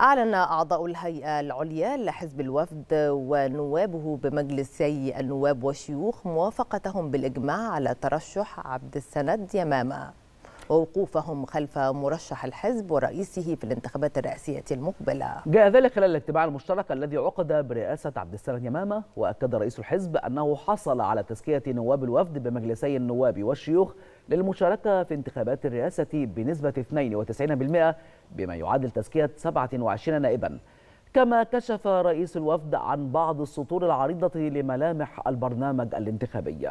أعلن أعضاء الهيئة العليا لحزب الوفد ونوابه بمجلسي النواب والشيوخ موافقتهم بالإجماع على ترشح عبد السند يمامة ووقوفهم خلف مرشح الحزب ورئيسه في الانتخابات الرئاسية المقبلة جاء ذلك خلال الاجتماع المشترك الذي عقد برئاسة عبد السند يمامة وأكد رئيس الحزب أنه حصل على تزكية نواب الوفد بمجلسي النواب والشيوخ للمشاركة في انتخابات الرئاسة بنسبة 92% بما يعادل تزكية 27 نائبا كما كشف رئيس الوفد عن بعض السطور العريضة لملامح البرنامج الانتخابي